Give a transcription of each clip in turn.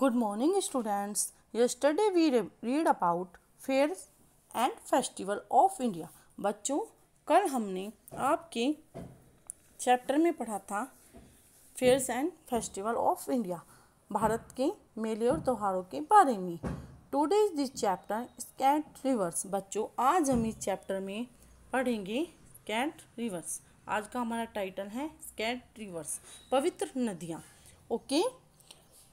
good morning students Yesterday we read about fair and festival of India बच्चों कल हमने आपके चैप्टर में पढ़ा था fairs and festival of India Bharat के मेले और त्योहारों के बारे में today is this chapter sacred rivers बच्चों आज हम इस चैप्टर में पढ़ेंगे कैट रिवर्स आज का हमारा टाइटल है स्कैट रिवर्स पवित्र नदियाँ okay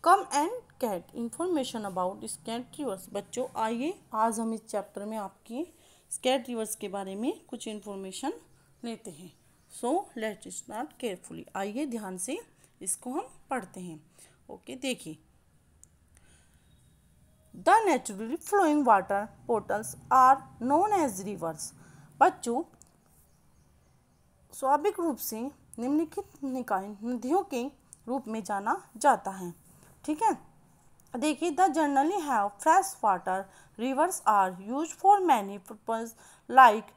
come and get information about sacred rivers बच्चों आइए आज हम इस चैप्टर में आपकी स्कैट रिवर्स के बारे में कुछ इन्फॉर्मेशन लेते हैं सो लेट स्टार्ट केयरफुली आइए ध्यान से इसको हम पढ़ते हैं ओके देखिए the naturally flowing water portals are known as rivers बच्चों स्वाभाविक रूप से निम्नलिखित निकाय नदियों के रूप में जाना जाता है ठीक है देखिए the generally have fresh water rivers are used for many purpose like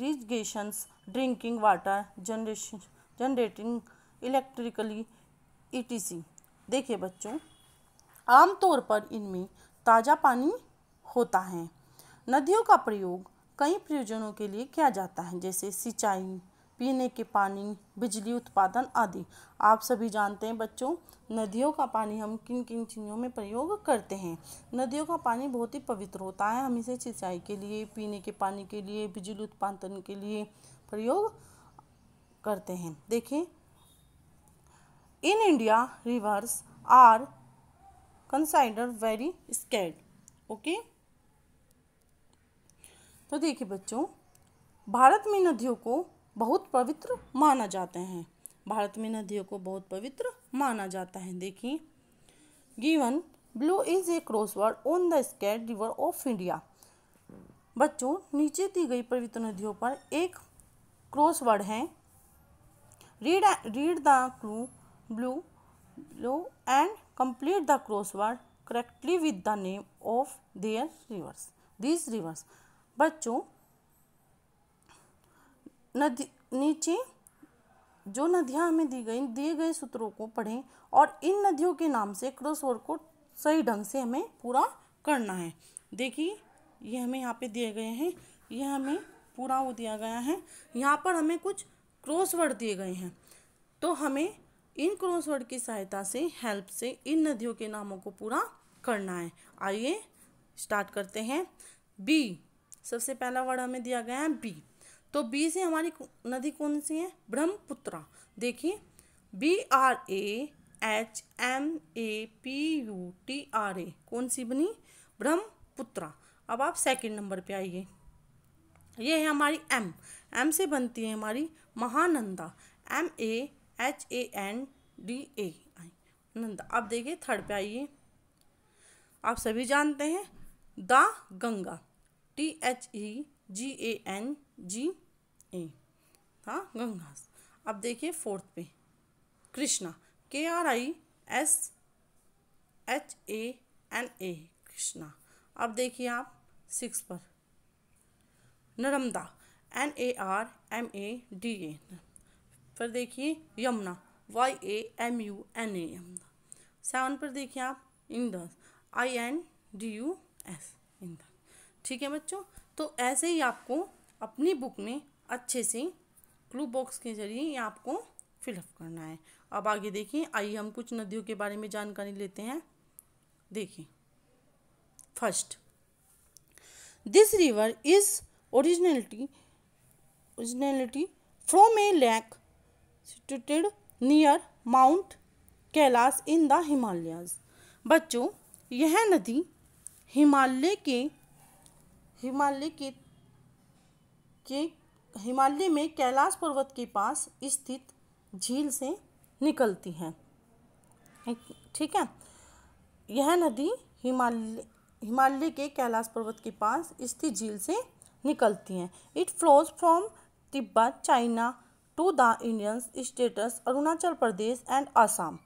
irrigation drinking water generation generating electrically E T C देखिए बच्चों आमतौर पर इनमें ताज़ा पानी होता है नदियों का प्रयोग कई प्रयोजनों के लिए किया जाता है जैसे सिंचाई पीने के पानी बिजली उत्पादन आदि आप सभी जानते हैं बच्चों नदियों का पानी हम किन किन चीज़ों में प्रयोग करते हैं नदियों का पानी बहुत ही पवित्र होता है हम इसे सिंचाई के लिए पीने के पानी के लिए बिजली उत्पादन के लिए प्रयोग करते हैं देखें in India rivers are consider very sacred okay तो देखिए बच्चों भारत में नदियों को बहुत पवित्र माना जाते हैं भारत में नदियों को बहुत पवित्र माना जाता है देखिए given blue is a crossword on the sacred river of India बच्चों नीचे दी गई पवित्र नदियों पर एक क्रॉसवर्ड है read read the clue blue blue and complete the crossword correctly with the name of their rivers this rivers बच्चों नदी नीचे जो नदियाँ हमें दी गई दिए गए सूत्रों को पढ़ें और इन नदियों के नाम से क्रॉसवर्ड को सही ढंग से हमें पूरा करना है देखिए ये हमें यहाँ पे दिए गए हैं ये हमें पूरा वो दिया गया है यहाँ पर हमें कुछ क्रॉसवर्ड दिए गए हैं तो हमें इन क्रॉसवर्ड की सहायता से हेल्प से इन नदियों के नामों को पूरा करना है आइए स्टार्ट करते हैं बी सबसे पहला वर्ड हमें दिया गया है बी तो बी से हमारी नदी कौन सी है ब्रह्मपुत्रा देखिए B R A H M A P U T R A कौन सी बनी ब्रह्मपुत्रा अब आप सेकंड नंबर पे आइए ये है हमारी एम एम से बनती है हमारी Mahananda M A H A N D A Nanda अब देखिए थर्ड पे आइए आप सभी जानते हैं the Ganga T H E G A N G A हाँ गंगास अब देखिए फोर्थ पे कृष्णा के K R I S A N A Krishna अब देखिए आप सिक्स पर Narmada N A R M A D A फिर देखिए Yamuna Y A M U N A Yamuna seven पर देखिए आप Indus I N D U S Indus ठीक है बच्चों तो ऐसे ही आपको अपनी बुक में अच्छे से क्लू बॉक्स के जरिए आपको फिलअप करना है अब आगे देखिए आइए हम कुछ नदियों के बारे में जानकारी लेते हैं देखिए first this river is originality originality from a lake situated near mount Kailash in the Himalayas बच्चों यह नदी हिमालय के हिमालय के, के हिमालय में कैलाश पर्वत के पास स्थित झील से निकलती है ठीक है यह नदी हिमालय हिमालय के कैलाश पर्वत के पास स्थित झील से निकलती है it flows from Tibet China to the Indian states Arunachal Pradesh and Assam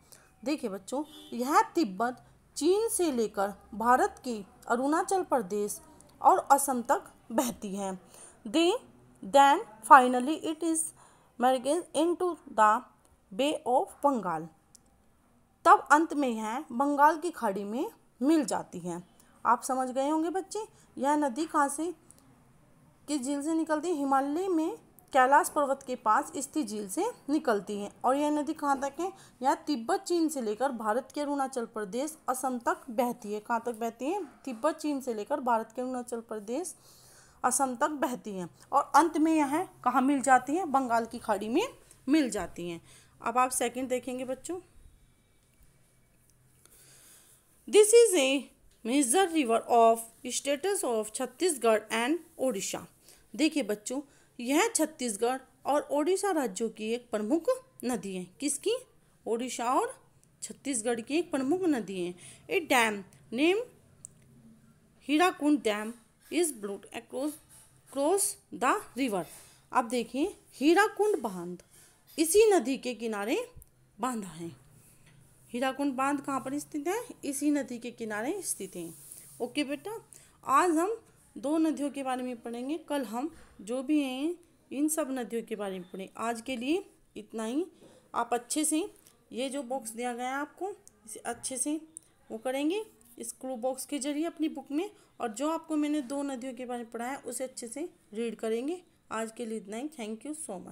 देखिए बच्चों यह तिब्बत चीन से लेकर भारत के अरुणाचल प्रदेश और असम तक बहती है they then finally it is merges into the Bay of Bengal तब अंत में यह बंगाल की खाड़ी में मिल जाती है आप समझ गए होंगे बच्चे यह नदी कहाँ से किस झील से निकलती है हिमालय में कैलाश पर्वत के पास स्थित झील से निकलती है और यह नदी कहाँ तक है यह तिब्बत चीन से लेकर भारत के अरुणाचल प्रदेश असम तक बहती है कहाँ तक बहती है तिब्बत चीन से लेकर भारत के अरुणाचल प्रदेश असम तक बहती है और अंत में यह कहाँ मिल जाती है बंगाल की खाड़ी में मिल जाती हैं अब आप सेकेंड देखेंगे बच्चों this is a major river of states of Chhattisgarh and Odisha देखिए बच्चों यह छत्तीसगढ़ और ओडिशा राज्यों की एक प्रमुख नदी है किसकी ओडिशा और छत्तीसगढ़ की एक प्रमुख नदी है a dam name Hirakud dam is built across cross the river अब देखिए हीराकुंड बांध इसी नदी के किनारे बांधा है हीराकुंड बांध कहाँ पर स्थित है इसी नदी के किनारे स्थित है ओके बेटा आज हम दो नदियों के बारे में पढ़ेंगे कल हम जो भी हैं इन सब नदियों के बारे में पढ़ें आज के लिए इतना ही आप अच्छे से ये जो बॉक्स दिया गया है आपको इसे अच्छे से वो करेंगे इस क्लू बॉक्स के जरिए अपनी बुक में और जो आपको मैंने दो नदियों के बारे में पढ़ाया उसे अच्छे से रीड करेंगे आज के लिए इतना ही थैंक यू सो मच